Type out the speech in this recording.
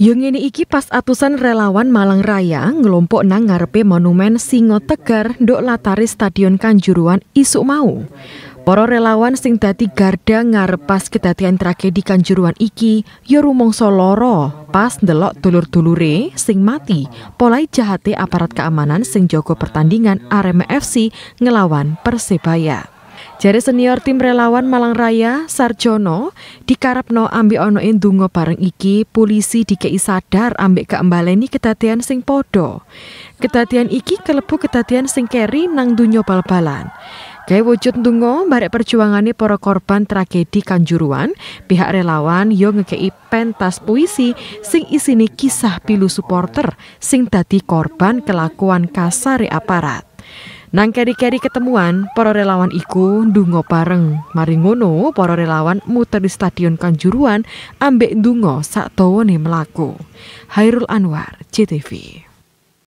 ini iki pas atusan relawan Malang Raya ngelompok nang ngarepe monumen Singo Tegar ndok latari Stadion Kanjuruan isuk mau. Poro relawan sing dadi garda ngarep pas kedadian tragedi Kanjuruan iki ya rumangsa pas ndelok dulur-dulure sing mati polai jahate aparat keamanan sing joko pertandingan Arema FC ngelawan Persebaya. Jari senior tim relawan Malang Raya, Sarjono, dikarepno ambil ono indungo bareng iki, polisi di dikei sadar ambek keembaleni ketatian sing podo, ketatian iki kelebu ketatian sing keri nang dunyo bal-balan. Kayak wujud dungo, barek perjuangannya para korban tragedi Kanjuruan, pihak relawan yo ngekei pentas puisi sing isini kisah pilu supporter sing dadi korban kelakuan kasari aparat. Nang keri-keri ketemuan, para relawan iku Dungo pareng. Maringono, para relawan muter di stadion Kanjuruan ambek Dungo sak dawane melaku. Hairul Anwar, CTV.